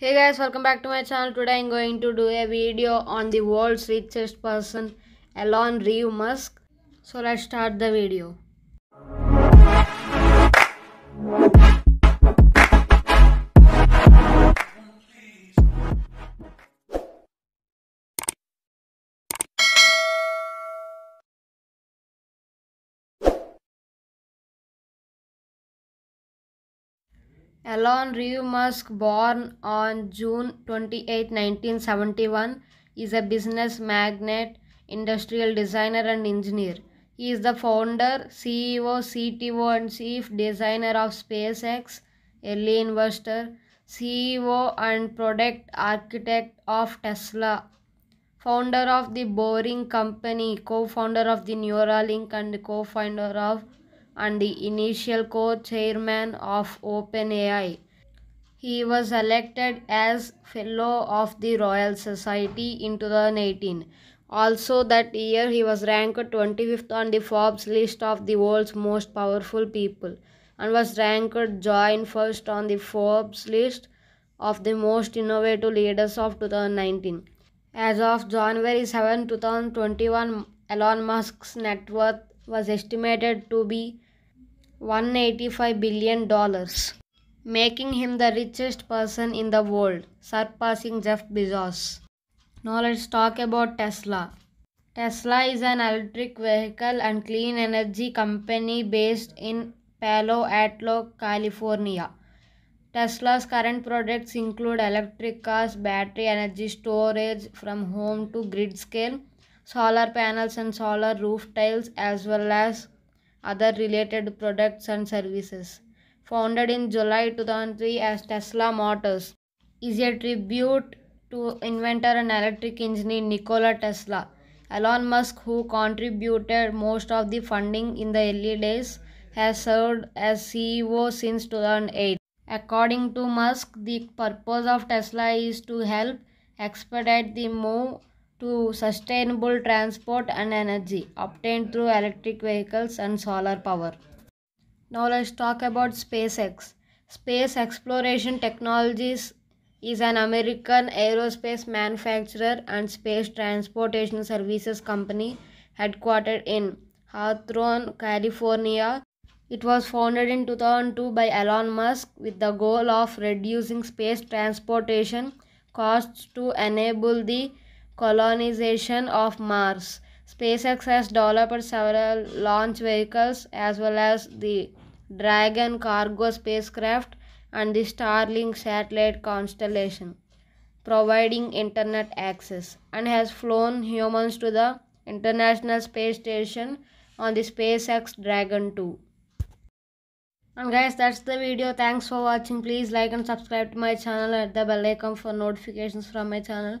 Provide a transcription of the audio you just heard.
hey guys welcome back to my channel today i'm going to do a video on the world's richest person elon reeve musk so let's start the video Elon Reeve Musk, born on June 28, 1971, is a business magnate, industrial designer, and engineer. He is the founder, CEO, CTO, and chief designer of SpaceX, early investor, CEO, and product architect of Tesla, founder of the Boring Company, co founder of the Neuralink, and co founder of and the initial co-chairman of OpenAI. He was elected as Fellow of the Royal Society in 2018. Also that year he was ranked 25th on the Forbes list of the world's most powerful people and was ranked joint first on the Forbes list of the most innovative leaders of 2019. As of January 7, 2021, Elon Musk's net worth was estimated to be $185 billion, making him the richest person in the world, surpassing Jeff Bezos. Now let's talk about Tesla. Tesla is an electric vehicle and clean energy company based in Palo Alto, California. Tesla's current products include electric cars, battery energy storage from home to grid scale, solar panels and solar roof tiles as well as other related products and services. Founded in July 2003 as Tesla Motors, is a tribute to inventor and electric engineer Nikola Tesla. Elon Musk, who contributed most of the funding in the early days, has served as CEO since 2008. According to Musk, the purpose of Tesla is to help expedite the move to sustainable transport and energy obtained through electric vehicles and solar power. Now let's talk about SpaceX. Space Exploration Technologies is an American aerospace manufacturer and space transportation services company headquartered in Hawthorne, California. It was founded in 2002 by Elon Musk with the goal of reducing space transportation costs to enable the colonization of Mars. SpaceX has developed several launch vehicles as well as the Dragon cargo spacecraft and the Starlink satellite constellation, providing internet access, and has flown humans to the International Space Station on the SpaceX Dragon 2. And guys, that's the video. Thanks for watching. Please like and subscribe to my channel and the bell icon for notifications from my channel.